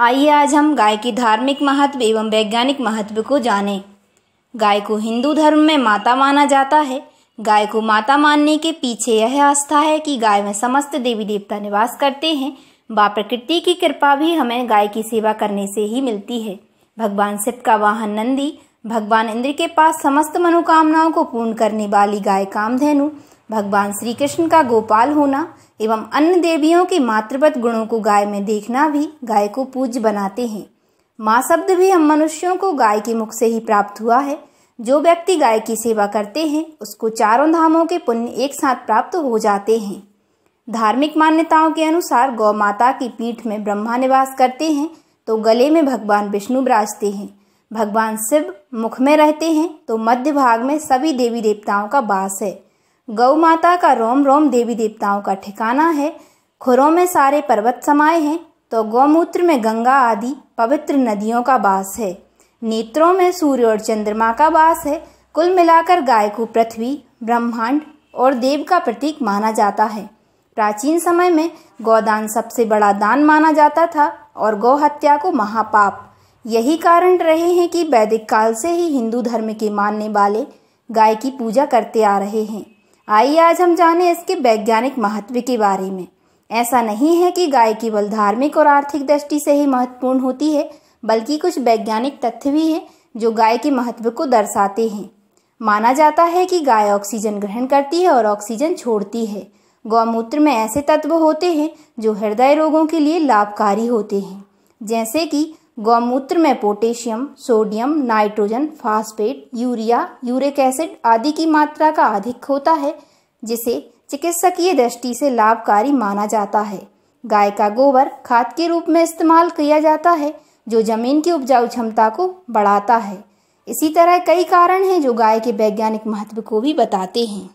आइए आज हम गाय की धार्मिक महत्व एवं वैज्ञानिक महत्व को जानें। गाय को हिंदू धर्म में माता माना जाता है गाय को माता मानने के पीछे यह आस्था है कि गाय में समस्त देवी देवता निवास करते हैं व प्रकृति की कृपा भी हमें गाय की सेवा करने से ही मिलती है भगवान शिव का वाहन नंदी भगवान इंद्र के पास समस्त मनोकामनाओं को पूर्ण करने वाली गाय कामधेनु भगवान श्री कृष्ण का गोपाल होना एवं अन्य देवियों के मातृवत गुणों को गाय में देखना भी गाय को पूज्य बनाते हैं माँ शब्द भी हम मनुष्यों को गाय के मुख से ही प्राप्त हुआ है जो व्यक्ति गाय की सेवा करते हैं उसको चारों धामों के पुण्य एक साथ प्राप्त हो जाते हैं धार्मिक मान्यताओं के अनुसार गौ माता की पीठ में ब्रह्मा निवास करते हैं तो गले में भगवान विष्णु विराजते हैं भगवान शिव मुख में रहते हैं तो मध्य भाग में सभी देवी देवताओं का वास है गौ माता का रोम रोम देवी देवताओं का ठिकाना है खुरों में सारे पर्वत समाये हैं तो गौमूत्र में गंगा आदि पवित्र नदियों का वास है नेत्रों में सूर्य और चंद्रमा का वास है कुल मिलाकर गाय को पृथ्वी ब्रह्मांड और देव का प्रतीक माना जाता है प्राचीन समय में गौदान सबसे बड़ा दान माना जाता था और गौ हत्या को महापाप यही कारण रहे हैं कि वैदिक काल से ही हिंदू धर्म के मानने वाले गाय की पूजा करते आ रहे हैं आइए आज हम जाने इसके वैज्ञानिक महत्व के बारे में ऐसा नहीं है कि गाय केवल धार्मिक और आर्थिक दृष्टि से ही महत्वपूर्ण होती है बल्कि कुछ वैज्ञानिक तथ्य भी हैं जो गाय के महत्व को दर्शाते हैं माना जाता है कि गाय ऑक्सीजन ग्रहण करती है और ऑक्सीजन छोड़ती है गौमूत्र में ऐसे तत्व होते हैं जो हृदय रोगों के लिए लाभकारी होते हैं जैसे कि गौमूत्र में potassium sodium nitrogen phosphate urea uric acid आदि की मात्रा का अधिक होता है जिसे चिकित्सकीय दृष्टि से लाभकारी माना जाता है गाय का गोबर खाद के रूप में इस्तेमाल किया जाता है जो जमीन की उपजाऊ क्षमता को बढ़ाता है इसी तरह कई कारण हैं जो गाय के वैज्ञानिक महत्व को भी बताते हैं